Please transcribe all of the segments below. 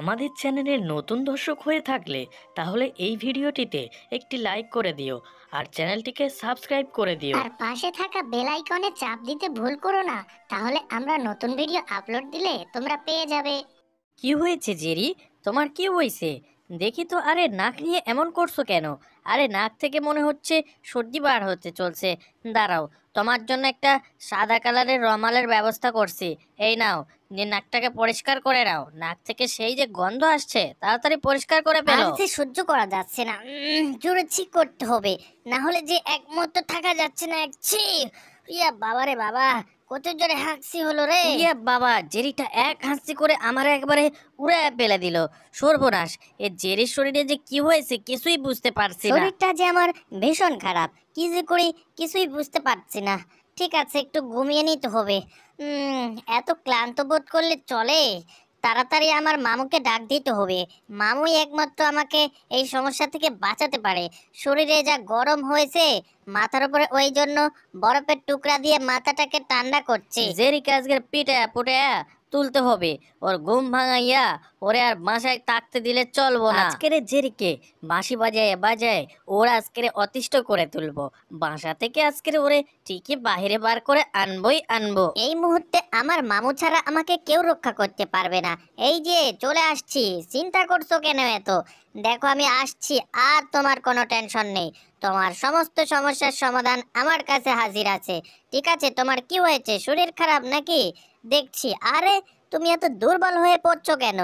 আমাদের চ্যানেলের নতুন দর্শক হয়ে থাকলে তাহলে এই ভিডিওটিতে একটি লাইক করে দিও আর চ্যানেলটিকে সাবস্ক্রাইব করে দিও আর পাশে থাকা বেল আইকনে চাপ দিতে ভুল করো না তাহলে আমরা নতুন ভিডিও আপলোড দিলে তোমরা পেয়ে যাবে কি হয়েছে জেরি তোমার কি হয়েছে দেখি তো আরে নাক নিয়ে এমন করছো কেন আরে নাক থেকে মনে হচ্ছে সর্দি বার হতে চলছে দাঁড়াও তোমার জন্য একটা সাদা কালারের রমালের ব্যবস্থা করছি এই নাও যে নাকটাকে পরিষ্কার করে নাও নাক থেকে সেই যে গন্ধ আসছে তাড়াতাড়ি পরিষ্কার করে ফেলো আর সহ্য করা যাচ্ছে না জোরে ঠিক করতে হবে না হলে যে এক থাকা যাচ্ছে না এক ছি ইয়া বাবা রে বাবা কত জোরে হাসছি হলো রে ইয়া বাবা জেরিটা এক হাসছি করে আমার একবারে উড়ে ফেলে দিল সর্বনাশ এ জেরির শরীরে যে কি হয়েছে কিছুই বুঝতে পারছি না শরীরটা যে আমার ভীষণ খারাপ কি যে করি কিছুই বুঝতে পারছি না ঠিক আছে একটু ঘুমিয়ে নিতে হবে এত ক্লান্ত বোধ করলে চলে তাড়াতাড়ি আমার মামুকে ডাক দিতে হবে মামুই একমাত্র আমাকে এই সমস্যা থেকে বাঁচাতে পারে শরীরে যা গরম হয়েছে মাথার উপরে ওই জন্য বরফের টুকরা দিয়ে মাথাটাকে ঠান্ডা করছে জেরিকে আজকের পিঠা পুটে তুলতে হবে ওর ঘুম ভাঙাইয়া ওরে আর বাসায় থাকতে দিলে চলবো না আজকের জেরিকে বাঁশি বাজায় বাজায় ওর আজকের অতিষ্ঠ করে তুলবো বাসা থেকে আজকের ওরে ঠিকই বাহিরে বার করে আনবই আনবো এই মুহূর্তে আমার মামু ছাড়া আমাকে কেউ রক্ষা করতে পারবে না এই যে চলে আসছি চিন্তা করছো কেন এত দেখো আমি আসছি আর তোমার কোনো টেনশন নেই তোমার সমস্ত সমস্যার সমাধান আমার কাছে হাজির আছে ঠিক আছে তোমার কি হয়েছে শরীর খারাপ নাকি দেখছি আরে তুমি এত দুর্বল হয়ে পড়ছো কেন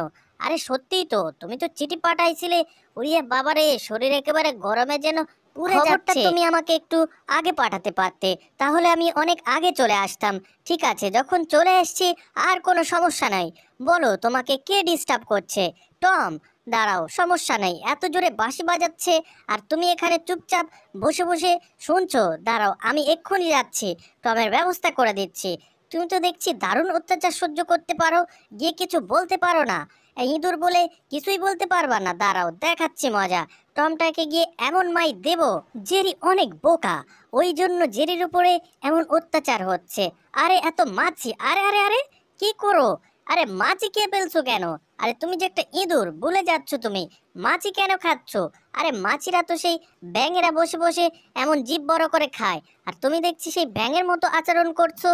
আরে সত্যি তো তুমি তো চিঠি পাঠাইছিলে উড়িয়ে বাবারে শরীর একেবারে গরমে যেন পুরো খবরটা তুমি আমাকে একটু আগে পাঠাতে পারতে তাহলে আমি অনেক আগে চলে আসতাম ঠিক আছে যখন চলে এসছি আর কোনো সমস্যা নাই বলো তোমাকে কে ডিস্টার্ব করছে টম দাঁড়াও সমস্যা নেই এত জোরে বাঁশি বাজাচ্ছে আর তুমি এখানে চুপচাপ বসে বসে শুনছো দাঁড়াও আমি এক্ষুনি যাচ্ছি টমের ব্যবস্থা করে দিচ্ছি তুমি তো দেখছি দারুণ অত্যাচার সহ্য করতে পারো গিয়ে কিছু বলতে পারো না ইঁদুর বলে কিছুই বলতে পারবা না দাঁড়াও দেখাচ্ছি মজা টমটাকে গিয়ে এমন মাই দেব জেরি অনেক বোকা ওই জন্য জেরির উপরে এমন অত্যাচার হচ্ছে আরে এত মাছি আরে আরে আরে কি করো আরে মাছি কে ফেলছো কেন আরে তুমি যে একটা ইঁদুর ভুলে যাচ্ছ তুমি মাছি কেন খাচ্ছ আরে মাছিরা তো সেই ব্যাঙেরা বসে বসে এমন জীব বড় করে খায় আর তুমি দেখছি সেই ব্যাঙের মতো আচরণ করছো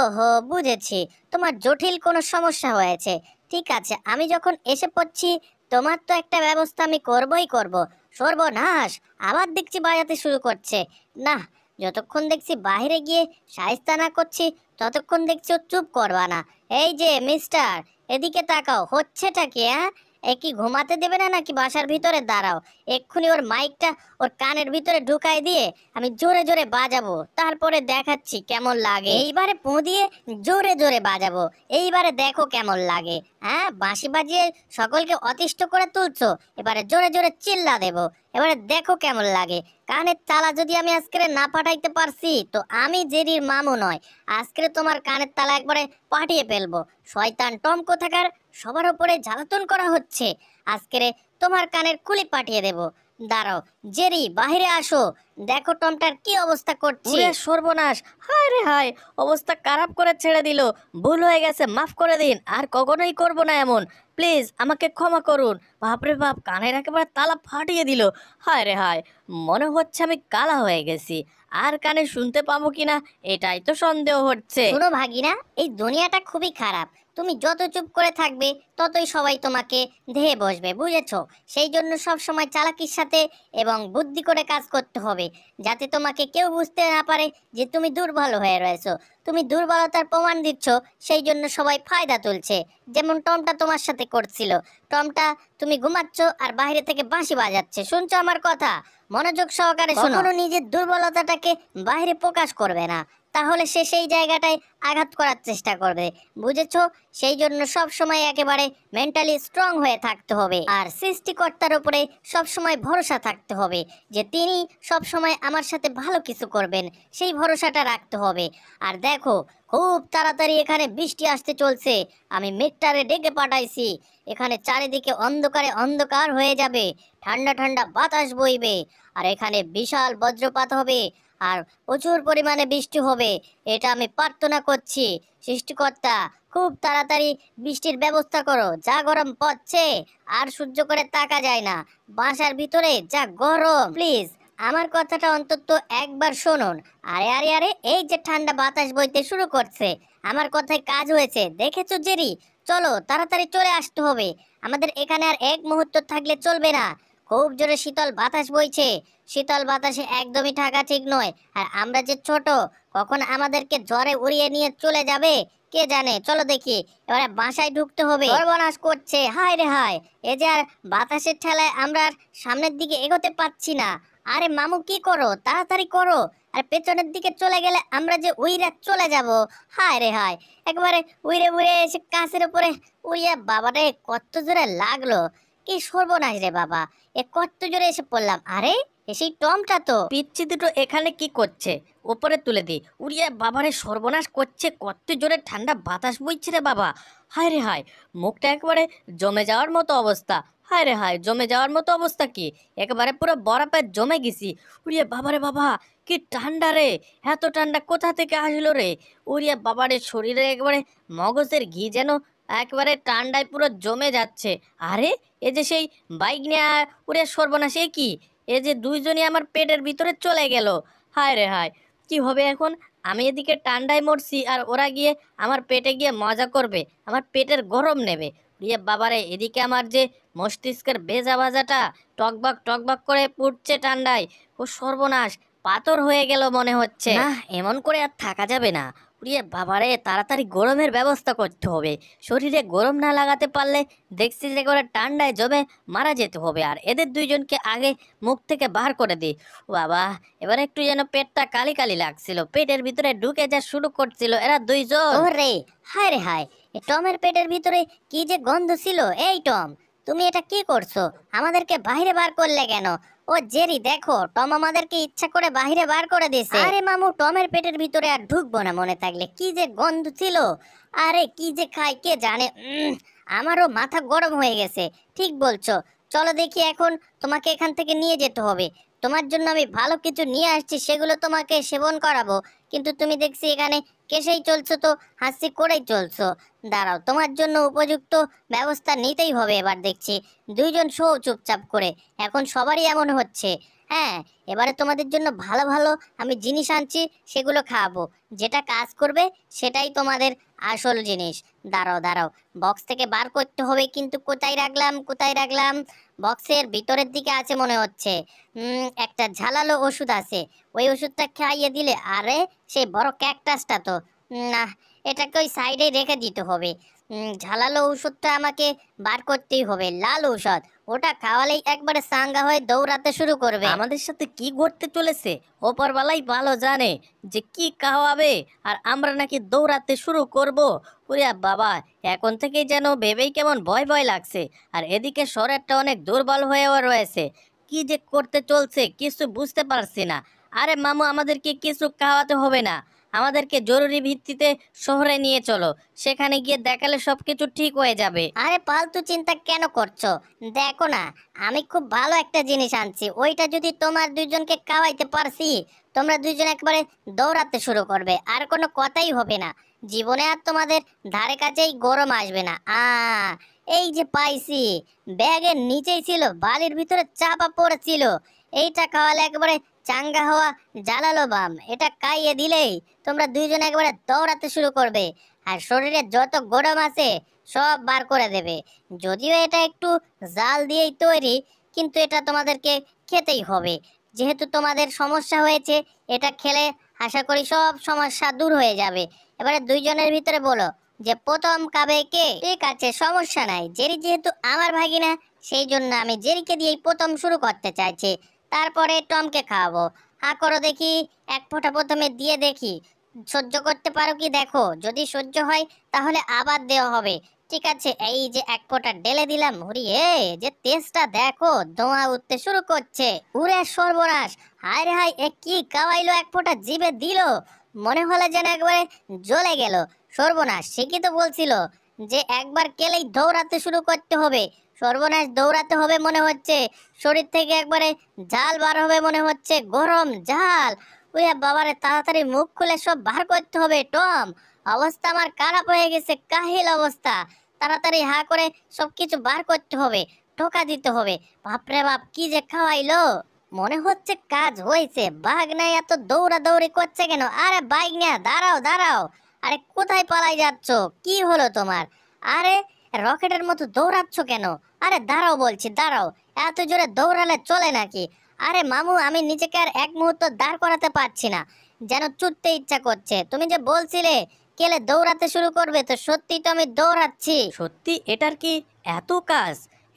ওহো বুঝেছি তোমার জটিল কোনো সমস্যা হয়েছে ঠিক আছে আমি যখন এসে পড়ছি তোমার তো একটা ব্যবস্থা আমি করবই করব সর্বনাশ আবার দেখছি বাজাতে শুরু করছে না যতক্ষণ দেখছি বাহিরে গিয়ে সাহিস্তা না করছি ততক্ষণ দেখছি চুপ করবা না এই যে মিস্টার এদিকে তাকাও হচ্ছেটা কি হ্যাঁ এ কি ঘুমাতে দেবে না নাকি বাসার ভিতরে দাঁড়াও এক্ষুনি ওর মাইকটা ওর কানের ভিতরে ঢুকাই দিয়ে আমি জোরে জোরে বাজাবো তারপরে দেখাচ্ছি কেমন লাগে এইবারে পো দিয়ে জোরে জোরে বাজাবো এইবারে দেখো কেমন লাগে হ্যাঁ বাঁশি বাজিয়ে সকলকে অতিষ্ঠ করে তুলছো এবারে জোরে জোরে চিল্লা দেবো এবারে দেখো কেমন লাগে কানের তালা যদি আমি আজকে না পাঠাইতে পারছি তো আমি জেরির মামু নয় আজকে তোমার কানের তালা একবারে পাঠিয়ে ফেলবো শয়তান টম কোথাকার সবার ওপরে জ্বালাতন করা হচ্ছে আজকে তোমার কানের কুলি পাঠিয়ে দেবো দাঁড়াও জেরি বাহিরে আসো দেখো টমটার কি অবস্থা করছে সর্বনাশ হায় রে হায় অবস্থা খারাপ করে ছেড়ে দিল ভুল হয়ে গেছে মাফ করে দিন আর কখনোই করব না এমন প্লিজ আমাকে ক্ষমা করুন বাপরে বাপ কানের একেবারে তালা ফাটিয়ে দিল হায় রে হায় মনে হচ্ছে আমি কালা হয়ে গেছি আর কানে শুনতে পাবো কিনা এটাই তো সন্দেহ হচ্ছে কোনো ভাগিনা এই দুনিয়াটা খুবই খারাপ তুমি যত চুপ করে থাকবে ততই সবাই তোমাকে ধেয়ে বসবে বুঝেছ সেই জন্য সব সময় চালাকির সাথে এবং বুদ্ধি করে কাজ করতে হবে যাতে তোমাকে কেউ বুঝতে না পারে যে তুমি দুর্বল হয়ে রয়েছো তুমি দুর্বলতার প্রমাণ দিচ্ছ সেই জন্য সবাই ফায়দা তুলছে যেমন টমটা তোমার সাথে করছিল টমটা তুমি ঘুমাচ্ছ আর বাইরে থেকে বাঁশি বাজাচ্ছে শুনছো আমার কথা মনোযোগ সহকারে শোনো নিজের দুর্বলতাটাকে বাইরে প্রকাশ করবে না তাহলে সে সেই জায়গাটায় আঘাত করার চেষ্টা করবে বুঝেছো সেই জন্য সব সময় একেবারে মেন্টালি স্ট্রং হয়ে থাকতে হবে আর সৃষ্টিকর্তার উপরে সব সময় ভরসা থাকতে হবে যে তিনি সব সময় আমার সাথে ভালো কিছু করবেন সেই ভরসাটা রাখতে হবে আর দেখো খুব তাড়াতাড়ি এখানে বৃষ্টি আসতে চলছে আমি মেঘটারে ডেকে পাঠাইছি এখানে চারিদিকে অন্ধকারে অন্ধকার হয়ে যাবে ঠান্ডা ঠান্ডা বাতাস বইবে আর এখানে বিশাল বজ্রপাত হবে আর প্রচুর পরিমাণে বৃষ্টি হবে এটা আমি প্রার্থনা করছি সৃষ্টিকর্তা খুব তাড়াতাড়ি বৃষ্টির ব্যবস্থা করো যা গরম পড়ছে আর সূর্য করে তাকা যায় না বাসার ভিতরে যা গরম প্লিজ আমার কথাটা অন্তত একবার শুনুন আরে আরে আরে এই যে ঠান্ডা বাতাস বইতে শুরু করছে আমার কথায় কাজ হয়েছে দেখেছো জেরি চলো তাড়াতাড়ি চলে আসতে হবে আমাদের এখানে আর এক মুহূর্ত থাকলে চলবে না খুব জোরে শীতল বাতাস বইছে শীতল বাতাসে একদমই থাকা ঠিক নয় আর আমরা যে ছোট কখন আমাদেরকে জ্বরে উড়িয়ে নিয়ে চলে যাবে কে জানে চলো দেখি এবারে বাসায় ঢুকতে হবে সর্বনাশ করছে হায় রে হায় এ যে আর বাতাসের ঠেলায় আমরা আর সামনের দিকে এগোতে পারছি না আরে মামু কি করো তাড়াতাড়ি করো আর পেছনের দিকে চলে গেলে আমরা যে উইরা চলে যাব হায় রে হায় একবারে উইরে উড়ে এসে কাঁচের উপরে উইয়া বাবারে কত জোরে লাগলো কি সর্বনাশ রে বাবা এ কত জোরে এসে পড়লাম আরে সেই টমটা তো পিচ্ছি দুটো এখানে কি করছে ওপরে তুলে দি উড়িয়া বাবারে সর্বনাশ করছে কত জোরে ঠান্ডা বাতাস বইছে রে বাবা হায় রে হায় মুখটা একবারে জমে যাওয়ার মতো অবস্থা হায় রে হায় জমে যাওয়ার মতো অবস্থা কি একবারে পুরো বরফে জমে গেছি উড়িয়া বাবারে বাবা কি ঠান্ডা রে এত ঠান্ডা কোথা থেকে আসলো রে উড়িয়া বাবারে শরীরে একবারে মগজের ঘি যেন একবারে ঠান্ডায় পুরো জমে যাচ্ছে আরে এ যে সেই বাইক নিয়ে উড়ে সর্বনাশ সে কি এ যে দুইজনই আমার পেটের ভিতরে চলে গেল হায় রে হায় কি হবে এখন আমি এদিকে ঠান্ডায় মরছি আর ওরা গিয়ে আমার পেটে গিয়ে মজা করবে আমার পেটের গরম নেবে রিয়ে বাবারে এদিকে আমার যে মস্তিষ্কের ভেজা ভাজাটা টকবাক টকবাক করে পুড়ছে ঠান্ডায় ও সর্বনাশ পাথর হয়ে গেল মনে হচ্ছে না এমন করে আর থাকা যাবে না উড়িয়ে বাবারে তাড়াতাড়ি গরমের ব্যবস্থা করতে হবে শরীরে গরম না লাগাতে পারলে দেখছি যে করে ঠান্ডায় জমে মারা যেতে হবে আর এদের দুইজনকে আগে মুখ থেকে বার করে দিই বাবা এবার একটু যেন পেটটা কালি কালি লাগছিল পেটের ভিতরে ঢুকে যা শুরু করছিল এরা দুইজন রে হায় রে হায় টমের পেটের ভিতরে কি যে গন্ধ ছিল এই টম তুমি এটা কি করছো আমাদেরকে বাইরে বার করলে কেন ও জেরি দেখো টম আমাদেরকে ইচ্ছা করে বাহিরে বার করে দিয়েছে আরে মামু টমের পেটের ভিতরে আর ঢুকবো না মনে থাকলে কি যে গন্ধ ছিল আরে কি যে খাই কে জানে আমারও মাথা গরম হয়ে গেছে ঠিক বলছো চলো দেখি এখন তোমাকে এখান থেকে নিয়ে যেতে হবে তোমার জন্য আমি ভালো কিছু নিয়ে আসছি সেগুলো তোমাকে সেবন করাবো কিন্তু তুমি দেখছি এখানে কেসেই চলছো তো হাসি করেই চলছো দাঁড়াও তোমার জন্য উপযুক্ত ব্যবস্থা নিতেই হবে এবার দেখছি দুইজন শো চুপচাপ করে এখন সবারই এমন হচ্ছে হ্যাঁ এবারে তোমাদের জন্য ভালো ভালো আমি জিনিস আনছি সেগুলো খাওয়াবো যেটা কাজ করবে সেটাই তোমাদের আসল জিনিস দাঁড়াও দাঁড়াও বক্স থেকে বার করতে হবে কিন্তু কোথায় রাখলাম কোথায় রাখলাম বক্সের ভিতরের দিকে আছে মনে হচ্ছে একটা ঝালালো ওষুধ আছে ওই ওষুধটা খাইয়ে দিলে আরে সেই বড় ক্যাকটাসটা তো না এটাকে ওই সাইডে রেখে দিতে হবে ঝালালো ওষুধটা আমাকে বার করতেই হবে লাল ঔষধ ওটা খাওয়ালেই একবারে সাঙ্গা হয়ে দৌড়াতে শুরু করবে আমাদের সাথে কি ঘটতে চলেছে ওপরবেলাই ভালো জানে যে কি খাওয়াবে আর আমরা নাকি দৌড়াতে শুরু করব ওরে বাবা এখন থেকেই যেন ভেবেই কেমন ভয় ভয় লাগছে আর এদিকে শরীরটা অনেক দুর্বল হয়েও রয়েছে কি যে করতে চলছে কিছু বুঝতে পারছি না আরে মামু আমাদেরকে কিছু খাওয়াতে হবে না আমাদেরকে জরুরি ভিত্তিতে শহরে নিয়ে চলো সেখানে গিয়ে দেখালে সব কিছু ঠিক হয়ে যাবে আরে পালতু চিন্তা কেন করছো দেখো না আমি খুব ভালো একটা জিনিস আনছি ওইটা যদি তোমার দুজনকে খাওয়াইতে পারছি তোমরা দুজন একবারে দৌড়াতে শুরু করবে আর কোনো কথাই হবে না জীবনে আর তোমাদের ধারে কাছেই গরম আসবে না আ এই যে পাইছি ব্যাগের নিচেই ছিল বালির ভিতরে চাপা পড়েছিল এইটা খাওয়ালে একবারে চাঙ্গা হওয়া জালালো বাম এটা কাইয়ে দিলেই তোমরা দুইজন একবারে দৌড়াতে শুরু করবে আর শরীরে যত গরম আছে সব বার করে দেবে যদিও এটা একটু জাল দিয়েই তৈরি কিন্তু এটা তোমাদেরকে খেতেই হবে যেহেতু তোমাদের সমস্যা হয়েছে এটা খেলে আশা করি সব সমস্যা দূর হয়ে যাবে এবারে দুইজনের ভিতরে বলো যে প্রথম কাবে কে ঠিক আছে সমস্যা নাই জেরি যেহেতু আমার ভাগিনা সেই জন্য আমি জেরিকে দিয়েই প্রথম শুরু করতে চাইছি তারপরে টমকে খাওয়াবো হা করো দেখি এক ফোঁটা প্রথমে দিয়ে দেখি সহ্য করতে পারো কি দেখো যদি সহ্য হয় তাহলে আবার দেওয়া হবে ঠিক আছে এই যে এক ফোঁটা ডেলে দিলাম হুরিয়ে যে তেজটা দেখো ধোঁয়া উঠতে শুরু করছে উড়ে সর্বনাশ হায় রে হায় এ কি কাওয়াইলো এক ফোঁটা জিভে দিল মনে হলো যেন একবারে জ্বলে গেল সর্বনাশ সে কি তো বলছিল যে একবার কেলেই দৌড়াতে শুরু করতে হবে সর্বনাশ দৌড়াতে হবে মনে হচ্ছে শরীর থেকে একবারে জাল বার হবে মনে হচ্ছে গরম জাল উইয়া বাবারে তাড়াতাড়ি মুখ খুলে সব বার করতে হবে টম অবস্থা আমার খারাপ হয়ে গেছে কাহিল অবস্থা তাড়াতাড়ি হা করে সব কিছু বার করতে হবে টোকা দিতে হবে বাপরে বাপ কি যে খাওয়াইলো মনে হচ্ছে কাজ হয়েছে বাঘ নাই এত দৌড়া দৌড়ি করছে কেন আরে বাইক না দাঁড়াও দাঁড়াও আরে কোথায় পালাই যাচ্ছ কি হলো তোমার আরে রকেটের মতো দৌড়াচ্ছ কেন আরে দাঁড়াও বলছি দাঁড়াও এত জোরে দৌড়ালে চলে নাকি আরে মামু আমি নিজেকে আর এক মুহূর্ত দাঁড় করাতে পারছি না যেন চুটতে ইচ্ছা করছে তুমি যে বলছিলে কেলে দৌড়াতে শুরু করবে তো সত্যি তো আমি দৌড়াচ্ছি সত্যি এটার কি এত কাজ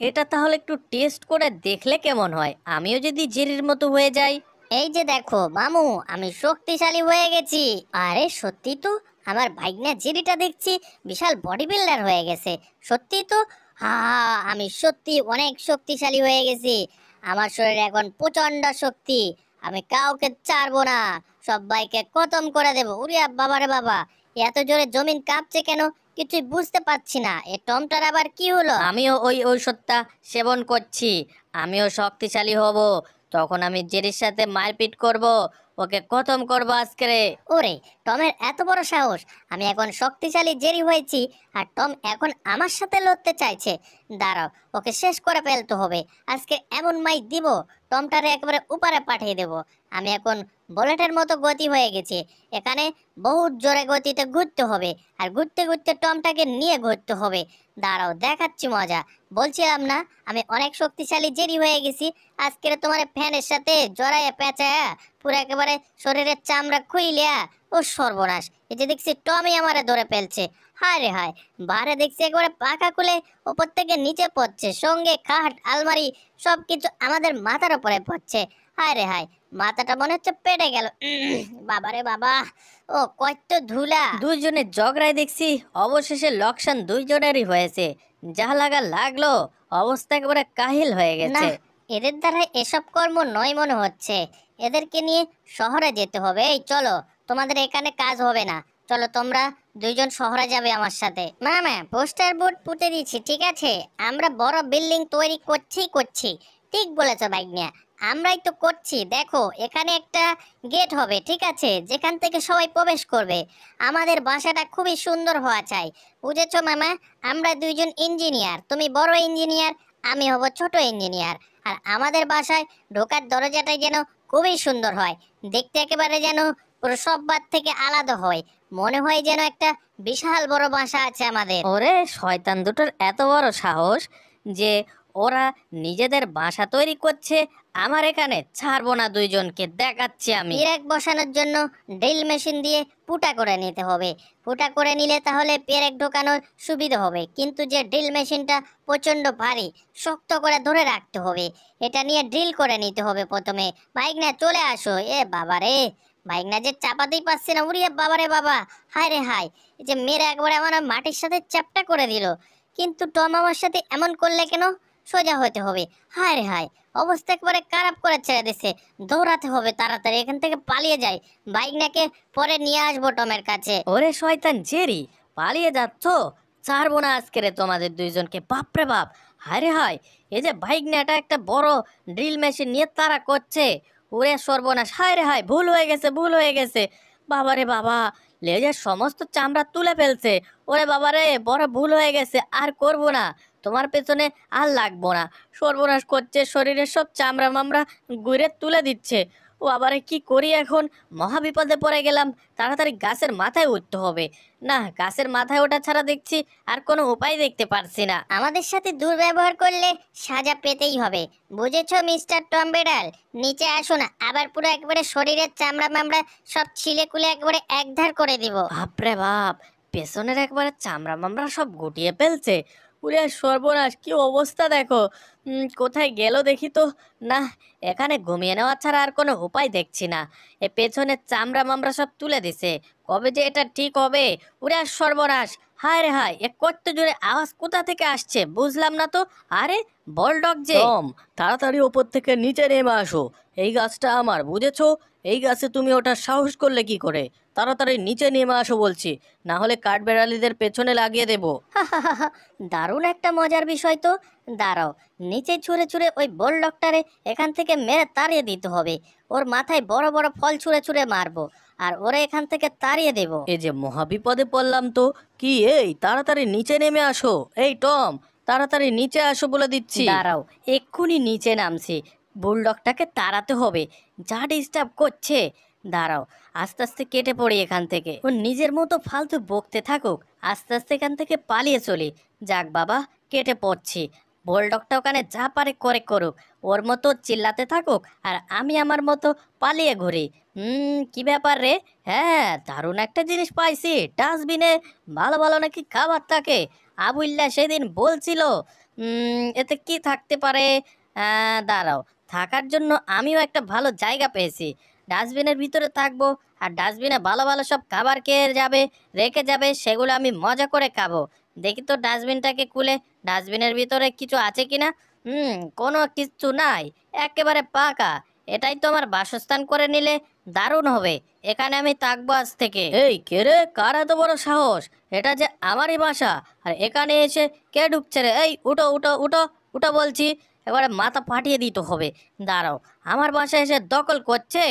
এটা তাহলে একটু টেস্ট করে দেখলে কেমন হয় আমিও যদি জেরির মতো হয়ে যাই এই যে দেখো মামু আমি শক্তিশালী হয়ে গেছি আরে সত্যি তো আমার ভাইগনা জিরিটা দেখছি বিশাল বডি বিল্ডার হয়ে গেছে সত্যি তো হা আমি সত্যি অনেক শক্তিশালী হয়ে গেছি আমার শরীরে এখন প্রচণ্ড শক্তি আমি কাউকে চারবো না সব ভাইকে কতম করে দেব উড়িয়া বাবারে বাবা এত জোরে জমিন কাঁপছে কেন কিছুই বুঝতে পারছি না এ টমটার আবার কি হলো আমিও ওই ঔষধটা সেবন করছি আমিও শক্তিশালী হব তখন আমি জেরির সাথে মারপিট করব ওকে খতম করবো আজকে রে ওরে টমের এত বড় সাহস আমি এখন শক্তিশালী জেরি হয়েছি আর টম এখন আমার সাথে লড়তে চাইছে দাঁড়াও ওকে শেষ করে ফেলতে হবে আজকে এমন মাই দিব টমটারে একেবারে উপারে পাঠিয়ে দেব আমি এখন বলেটের মতো গতি হয়ে গেছে এখানে বহুত জোরে গতিতে ঘুরতে হবে আর ঘুরতে ঘুরতে টমটাকে নিয়ে ঘুরতে হবে দাঁড়াও দেখাচ্ছি মজা বলছিলাম না আমি অনেক শক্তিশালী জেরি হয়ে গেছি আজকে তোমার ফ্যানের সাথে জড়াইয়া প্যাঁচা পুরো একেবারে শরীরের চামড়া খুইলিয়া ও সর্বনাশ এই যে দেখছি টমি আমারে ধরে ফেলছে হায় রে হায় বারে দেখছি একেবারে পাখা খুলে ওপর থেকে নিচে পড়ছে সঙ্গে খাট আলমারি সব কিছু আমাদের মাথার উপরে পড়ছে হায় রে হায় মাথাটা মনে হচ্ছে পেটে গেল রে বাবা ও কত ধুলা দুইজনের ঝগড়ায় দেখছি অবশেষে লক্ষণ দুইজনেরই হয়েছে যা লাগা লাগলো অবস্থা একেবারে কাহিল হয়ে গেছে এদের দ্বারা এসব কর্ম নয় মনে হচ্ছে এদেরকে নিয়ে শহরে যেতে হবে এই চলো তোমাদের এখানে কাজ হবে না চলো তোমরা দুইজন শহরে যাবে আমার সাথে না না পোস্টার বোর্ড পুঁতে দিচ্ছি ঠিক আছে আমরা বড় বিল্ডিং তৈরি করছি করছি ঠিক বলেছো বাইগনিয়া আমরাই তো করছি দেখো এখানে একটা গেট হবে ঠিক আছে যেখান থেকে সবাই প্রবেশ করবে আমাদের বাসাটা খুবই সুন্দর হওয়া চাই বুঝেছ মামা আমরা দুইজন ইঞ্জিনিয়ার তুমি বড় ইঞ্জিনিয়ার আমি হব ছোট ইঞ্জিনিয়ার আর আমাদের বাসায় ঢোকার দরজাটাই যেন খুবই সুন্দর হয় দেখতে একেবারে যেন বাদ থেকে আলাদা হয় মনে হয় যেন একটা বিশাল বড় বাসা আছে আমাদের ওরে শয়তান দুটোর এত বড় সাহস যে ওরা নিজেদের বাসা তৈরি করছে আমার এখানে ছাড়বো না দুইজনকে দেখাচ্ছি আমি পেরেক বসানোর জন্য ড্রিল মেশিন দিয়ে ফুটা করে নিতে হবে ফুটা করে নিলে তাহলে পেরেক ঢোকানোর সুবিধা হবে কিন্তু যে ড্রিল মেশিনটা প্রচণ্ড ভারী শক্ত করে ধরে রাখতে হবে এটা নিয়ে ড্রিল করে নিতে হবে প্রথমে বাইক না চলে আসো এ বাবা রে বাইক না যে চাপাতেই পারছে না উড়িয়ে বাবারে বাবা হায় রে হায় যে মেয়েরা একবারে আমার মাটির সাথে চ্যাপটা করে দিল কিন্তু টম আমার সাথে এমন করলে কেন সোজা হতে হবে হায় রে হায় অবস্থা একবারে খারাপ করে ছেড়ে দিছে দৌড়াতে হবে তাড়াতাড়ি এখান থেকে পালিয়ে যাই নাকে পরে নিয়ে আসবো টমের কাছে ওরে শয়তান জেরি পালিয়ে যাচ্ছ ছাড়বো না আজকে রে তোমাদের দুইজনকে বাপরে বাপ হায় রে হায় এই যে বাইক নেটা একটা বড় ড্রিল মেশিন নিয়ে তারা করছে ওরে সর্বনাশ হায় রে হায় ভুল হয়ে গেছে ভুল হয়ে গেছে বাবারে বাবা লেজের সমস্ত চামড়া তুলে ফেলছে ওরে বাবারে বড় ভুল হয়ে গেছে আর করবো না তোমার পেছনে আর লাগবো না সর্বনাশ করছে শরীরের সব চামড়া মামড়া ঘুরে তুলে দিচ্ছে ও আবার কি করি এখন মহাবিপদে পড়ে গেলাম তাড়াতাড়ি গাছের মাথায় উঠতে হবে না গাছের মাথায় ওঠা ছাড়া দেখছি আর কোনো উপায় দেখতে পারছি না আমাদের সাথে দুর্ব্যবহার করলে সাজা পেতেই হবে বুঝেছ মিস্টার টম্বেডাল নিচে না আবার পুরো একবারে শরীরের চামড়া মামড়া সব ছিলে কুলে একবারে একধার করে দিব বাপরে বাপ পেছনের একবারে চামড়া মামড়া সব গুটিয়ে ফেলছে উড়ে সর্বনাশ কি অবস্থা দেখো কোথায় গেল দেখি তো না এখানে ঘুমিয়ে নেওয়া ছাড়া আর কোনো উপায় দেখছি না এ পেছনে চামড়া মামড়া সব তুলে দিছে কবে যে এটা ঠিক হবে উড়ে সর্বনাশ হায় রে হায় এ কত জোরে আওয়াজ কোথা থেকে আসছে বুঝলাম না তো আরে বলডগ যে তাড়াতাড়ি ওপর থেকে নিচে নেমে আসো এই গাছটা আমার বুঝেছো এই গাছে তুমি ওটা সাহস করলে কি করে তাড়াতাড়ি নিচে নেমে আসো বলছি না হলে কাঠবেড়ালিদের পেছনে লাগিয়ে দেব দারুণ একটা মজার বিষয় তো দাঁড়াও নিচে ছুঁড়ে ছুঁড়ে ওই বোল ডক্টরে এখান থেকে মেরে তাড়িয়ে দিতে হবে ওর মাথায় বড় বড় ফল ছুঁড়ে ছুঁড়ে মারবো আর ওরা এখান থেকে তাড়িয়ে দেব এই যে মহাবিপদে পড়লাম তো কি এই তাড়াতাড়ি নিচে নেমে আসো এই টম তাড়াতাড়ি নিচে আসো বলে দিচ্ছি দাঁড়াও এক্ষুনি নিচে নামছি বুলডগটাকে তাড়াতে হবে যা ডিস্টার্ব করছে দাঁড়াও আস্তে আস্তে কেটে পড়ি এখান থেকে ও নিজের মতো ফালতু বকতে থাকুক আস্তে আস্তে এখান থেকে পালিয়ে চলি যাক বাবা কেটে পড়ছি বোলডগটা ওখানে যা পারে করে করুক ওর মতো চিল্লাতে থাকুক আর আমি আমার মতো পালিয়ে ঘুরি হুম কী ব্যাপার রে হ্যাঁ দারুণ একটা জিনিস পাইছি ডাস্টবিনে ভালো ভালো নাকি খাবার থাকে আবুল্লা সেদিন বলছিল এতে কি থাকতে পারে দাঁড়াও থাকার জন্য আমিও একটা ভালো জায়গা পেয়েছি ডাস্টবিনের ভিতরে থাকবো আর ডাস্টবিনে ভালো ভালো সব খাবার খেয়ে যাবে রেখে যাবে সেগুলো আমি মজা করে খাবো দেখি তো ডাস্টবিনটাকে খুলে ডাস্টবিনের ভিতরে কিছু আছে কি না হুম কোনো কিছু নাই একেবারে পাকা এটাই তো আমার বাসস্থান করে নিলে দারুণ হবে এখানে আমি থাকবো আজ থেকে এই কে রে কার এত বড় সাহস এটা যে আমারই বাসা আর এখানে এসে কে ঢুকছে রে এই উঠো উঠো উঠো উঠো বলছি এবারে মাথা ফাটিয়ে দিতে হবে দাঁড়াও আমার বাসায় এসে দখল করছে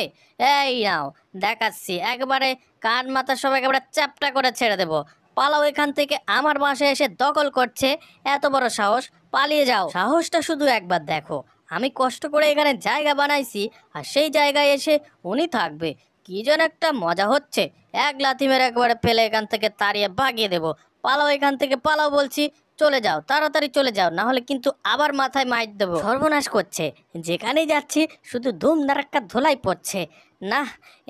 এই নাও দেখাচ্ছি একবারে কান মাথা সব একেবারে চ্যাপটা করে ছেড়ে দেবো পালাও এখান থেকে আমার বাসায় এসে দখল করছে এত বড় সাহস পালিয়ে যাও সাহসটা শুধু একবার দেখো আমি কষ্ট করে এখানে জায়গা বানাইছি আর সেই জায়গায় এসে উনি থাকবে কি যেন একটা মজা হচ্ছে এক লাথি মেরে একবারে ফেলে এখান থেকে তাড়িয়ে ভাগিয়ে দেবো পালাও এখান থেকে পালাও বলছি চলে যাও তাড়াতাড়ি চলে যাও না হলে কিন্তু আবার মাথায় মাইট দেবো সর্বনাশ করছে যেখানেই যাচ্ছি শুধু ধুম নারাক্কা ধোলাই পড়ছে না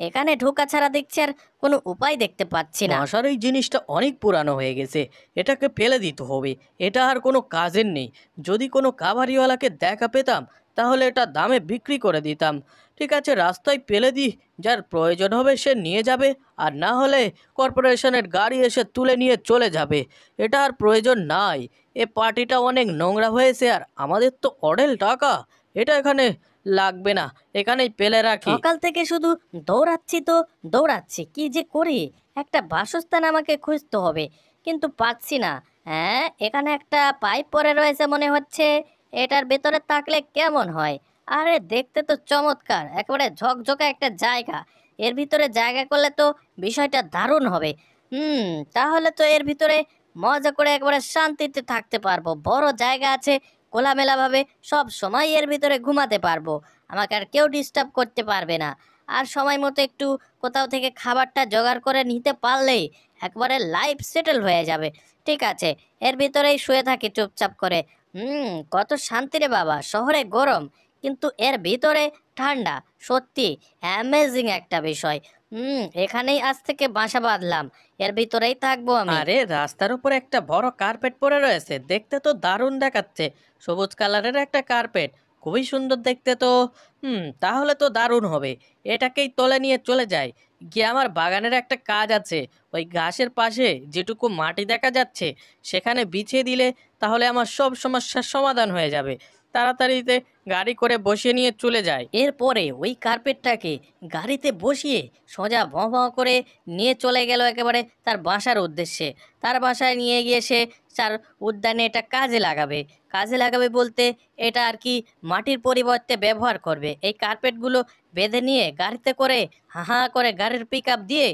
এখানে ঢোকা ছাড়া দেখছি আর কোনো উপায় দেখতে পাচ্ছি না আসার এই জিনিসটা অনেক পুরানো হয়ে গেছে এটাকে ফেলে দিতে হবে এটা আর কোনো কাজের নেই যদি কোনো কাভারিওয়ালাকে দেখা পেতাম তাহলে এটা দামে বিক্রি করে দিতাম ঠিক আছে রাস্তায় পেলে দিই যার প্রয়োজন হবে সে নিয়ে যাবে আর না হলে কর্পোরেশনের গাড়ি এসে তুলে নিয়ে চলে যাবে এটা আর প্রয়োজন নাই এ পার্টিটা অনেক নোংরা হয়েছে আর আমাদের তো অডেল টাকা এটা এখানে লাগবে না এখানেই পেলে রাখি সকাল থেকে শুধু দৌড়াচ্ছি তো দৌড়াচ্ছি কি যে করি একটা বাসস্থান আমাকে খুঁজতে হবে কিন্তু পাচ্ছি না হ্যাঁ এখানে একটা পাইপ পরে রয়েছে মনে হচ্ছে এটার ভেতরে থাকলে কেমন হয় আরে দেখতে তো চমৎকার একেবারে ঝকঝকে একটা জায়গা এর ভিতরে জায়গা করলে তো বিষয়টা দারুণ হবে হুম তাহলে তো এর ভিতরে মজা করে একবারে শান্তিতে থাকতে পারবো বড় জায়গা আছে খোলামেলাভাবে সব সময় এর ভিতরে ঘুমাতে পারবো আমাকে আর কেউ ডিস্টার্ব করতে পারবে না আর সময় মতো একটু কোথাও থেকে খাবারটা জোগাড় করে নিতে পারলেই একবারে লাইফ সেটেল হয়ে যাবে ঠিক আছে এর ভিতরেই শুয়ে থাকি চুপচাপ করে হুম কত শান্তি রে বাবা শহরে গরম কিন্তু এর ভিতরে ঠান্ডা সত্যি অ্যামেজিং একটা বিষয় হুম এখানেই আজ থেকে বাসা বাঁধলাম এর ভিতরেই থাকবো আমি আরে রাস্তার উপর একটা বড় কার্পেট পড়ে রয়েছে দেখতে তো দারুণ দেখাচ্ছে সবুজ কালারের একটা কার্পেট খুবই সুন্দর দেখতে তো হুম তাহলে তো দারুণ হবে এটাকেই তোলে নিয়ে চলে যায় গিয়ে আমার বাগানের একটা কাজ আছে ওই ঘাসের পাশে যেটুকু মাটি দেখা যাচ্ছে সেখানে বিছিয়ে দিলে তাহলে আমার সব সমস্যার সমাধান হয়ে যাবে তাড়াতাড়িতে গাড়ি করে বসিয়ে নিয়ে চলে যায় এরপরে ওই কার্পেটটাকে গাড়িতে বসিয়ে সোজা ভ করে নিয়ে চলে গেল একেবারে তার বাসার উদ্দেশ্যে তার বাসায় নিয়ে গিয়ে সে তার উদ্যানে এটা কাজে লাগাবে কাজে লাগাবে বলতে এটা আর কি মাটির পরিবর্তে ব্যবহার করবে এই কার্পেটগুলো বেঁধে নিয়ে গাড়িতে করে হাঁ করে গাড়ির পিক দিয়ে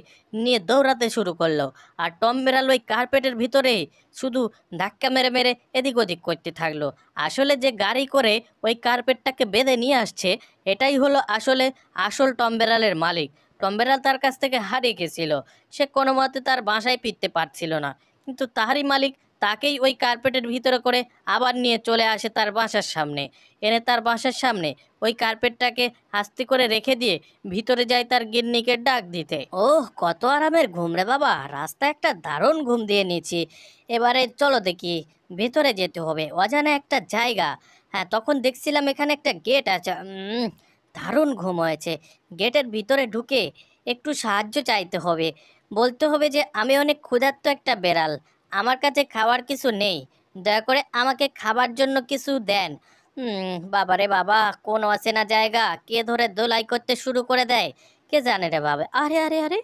নিয়ে দৌড়াতে শুরু করলো আর টম বেড়াল ওই কার্পেটের ভিতরে শুধু ধাক্কা মেরে মেরে এদিক ওদিক করতে থাকলো আসলে যে গাড়ি করে ওই কার্পেটটাকে বেঁধে নিয়ে আসছে এটাই হলো আসলে আসল টম বেড়ালের মালিক টম্বেরাল তার কাছ থেকে হারিয়ে গেছিল সে কোনো মতে তার বাসায় ফিরতে পারছিল না কিন্তু তাহারই মালিক তাকেই ওই কার্পেটের ভিতরে করে আবার নিয়ে চলে আসে তার বাসার সামনে এনে তার বাসার সামনে ওই কার্পেটটাকে আস্তে করে রেখে দিয়ে ভিতরে যায় তার গিন্নিকে ডাক দিতে ওহ কত আরামের ঘুম রে বাবা রাস্তা একটা দারুণ ঘুম দিয়ে নিয়েছি এবারে চলো দেখি ভিতরে যেতে হবে অজানা একটা জায়গা হ্যাঁ তখন দেখছিলাম এখানে একটা গেট আছে দারুণ ঘুম হয়েছে গেটের ভিতরে ঢুকে একটু সাহায্য চাইতে হবে বলতে হবে যে আমি অনেক ক্ষুধার্ত একটা বেড়াল আমার কাছে খাওয়ার কিছু নেই দয়া করে আমাকে খাবার জন্য কিছু দেন বাবা রে বাবা কোন অচেনা জায়গা কে ধরে দোলাই করতে শুরু করে দেয় কে জানে রে বাবা আরে আরে আরে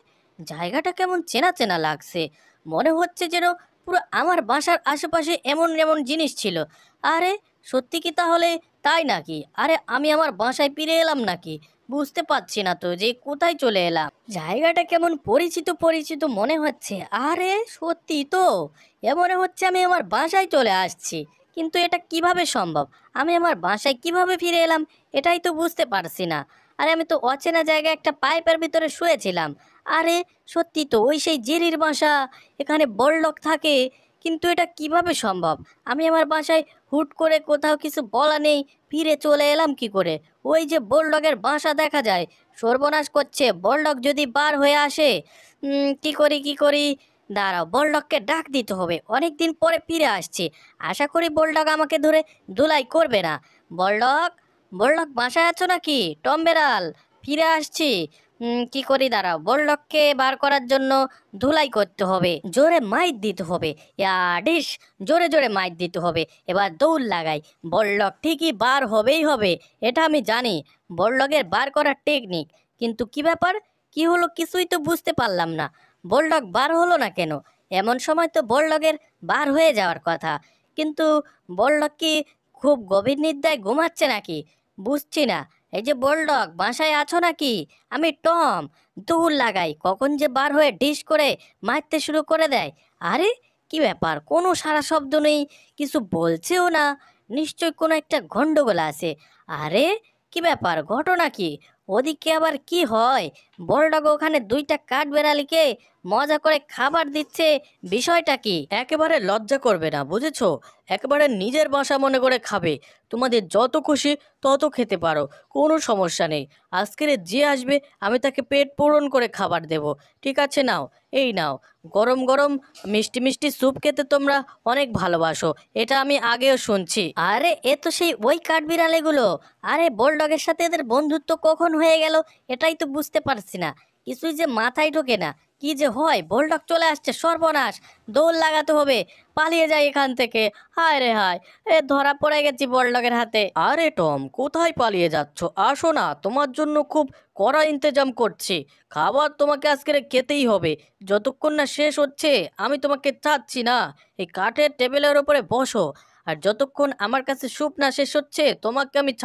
জায়গাটা কেমন চেনা চেনা লাগছে মনে হচ্ছে যেন পুরো আমার বাসার আশেপাশে এমন এমন জিনিস ছিল আরে সত্যি কি তাহলে তাই নাকি আরে আমি আমার বাসায় ফিরে এলাম নাকি বুঝতে পারছি না তো যে কোথায় চলে এলাম জায়গাটা কেমন পরিচিত পরিচিত মনে হচ্ছে আরে সত্যি তো এ মনে হচ্ছে আমি আমার বাসায় চলে আসছি কিন্তু এটা কিভাবে সম্ভব আমি আমার বাসায় কিভাবে ফিরে এলাম এটাই তো বুঝতে পারছি না আরে আমি তো অচেনা জায়গায় একটা পাইপের ভিতরে শুয়েছিলাম আরে সত্যি তো ওই সেই জেরির বাসা এখানে বড়লোক থাকে কিন্তু এটা কিভাবে সম্ভব আমি আমার বাসায় হুট করে কোথাও কিছু বলা নেই ফিরে চলে এলাম কি করে ওই যে বোলডগের বাসা দেখা যায় সর্বনাশ করছে বোলডগ যদি বার হয়ে আসে কি করি কি করি দাঁড়াও বোলডগকে ডাক দিতে হবে অনেক দিন পরে ফিরে আসছে আশা করি বোলডগ আমাকে ধরে দুলাই করবে না বোলডগ বোলডগ বাসায় আছো নাকি টম বেড়াল ফিরে আসছি কি করি দাঁড়াও বোল্ডককে বার করার জন্য ধুলাই করতে হবে জোরে মাইর দিতে হবে ডিস জোরে জোরে মাইর দিতে হবে এবার দৌড় লাগাই বোল্ডক ঠিকই বার হবেই হবে এটা আমি জানি বোল্ডকের বার করার টেকনিক কিন্তু কি ব্যাপার কি হলো কিছুই তো বুঝতে পারলাম না বোল্ডক বার হলো না কেন এমন সময় তো বোল্ডকের বার হয়ে যাওয়ার কথা কিন্তু বোল্ডক কি খুব গভীর নিদ্রায় ঘুমাচ্ছে নাকি বুঝছি না এই যে বোলডগ বাসায় আছো নাকি আমি টম দৌড় লাগাই কখন যে বার হয়ে ডিস করে মারতে শুরু করে দেয় আরে কি ব্যাপার কোনো সারা শব্দ নেই কিছু বলছেও না নিশ্চয় কোনো একটা গণ্ডগোল আছে আরে কি ব্যাপার ঘটনা কি ওদিকে আবার কি হয় বলডাগো ওখানে দুইটা কাঠ বেড়ালিকে মজা করে খাবার দিচ্ছে বিষয়টা কি একেবারে লজ্জা করবে না বুঝেছো একেবারে নিজের বাসা মনে করে খাবে তোমাদের যত খুশি তত খেতে পারো কোনো সমস্যা নেই আজকের যে আসবে আমি তাকে পেট পূরণ করে খাবার দেব ঠিক আছে নাও এই নাও গরম গরম মিষ্টি মিষ্টি স্যুপ খেতে তোমরা অনেক ভালোবাসো এটা আমি আগেও শুনছি আরে এ তো সেই ওই কাঠ বিড়ালেগুলো আরে বোলডগের সাথে এদের বন্ধুত্ব কখন হয়ে গেল এটাই তো বুঝতে পারছি না কিছুই যে মাথায় ঢোকে না কি যে হয় বোল্ডক চলে আসছে সর্বনাশ দৌড় লাগাতে হবে পালিয়ে যায় এখান থেকে হায় রে হায় এ ধরা পড়ে গেছি বোল্ডকের হাতে আরে টম কোথায় পালিয়ে যাচ্ছ আসো না তোমার জন্য খুব কড়া ইন্তজাম করছি খাবার তোমাকে আজকে খেতেই হবে যতক্ষণ না শেষ হচ্ছে আমি তোমাকে চাচ্ছি না এই কাঠের টেবিলের ওপরে বসো আর যতক্ষণ আমার কাছে স্যুপ না শেষ হচ্ছে তোমাকে আমি